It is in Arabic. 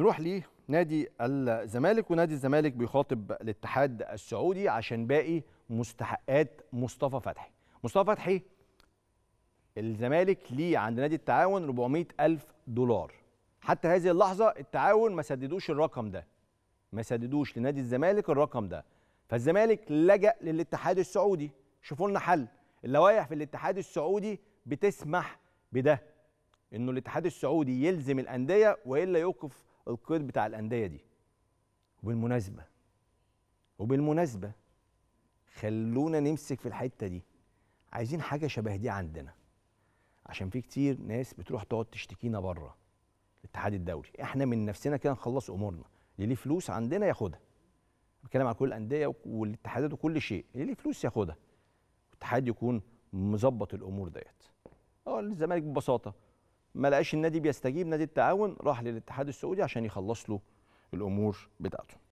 نروح لنادي الزمالك ونادي الزمالك بيخاطب الاتحاد السعودي عشان باقي مستحقات مصطفى فتحي مصطفى فتحي الزمالك ليه عند نادي التعاون 400 ألف دولار حتى هذه اللحظة التعاون ما سددوش الرقم ده ما سددوش لنادي الزمالك الرقم ده فالزمالك لجأ للاتحاد السعودي شوفوا لنا حل اللوائح في الاتحاد السعودي بتسمح بده انه الاتحاد السعودي يلزم الانديه والا يوقف القيد بتاع الانديه دي وبالمناسبه وبالمناسبه خلونا نمسك في الحته دي عايزين حاجه شبه دي عندنا عشان في كتير ناس بتروح تقعد تشتكينا بره الاتحاد الدولي احنا من نفسنا كده نخلص امورنا اللي ليه فلوس عندنا ياخدها بتكلم على كل الانديه والاتحادات وكل شيء اللي ليه فلوس ياخدها الاتحاد يكون مظبط الامور ديت اه الزمالك ببساطه ما لقاش النادي بيستجيب نادي التعاون راح للاتحاد السعودي عشان يخلص له الامور بتاعته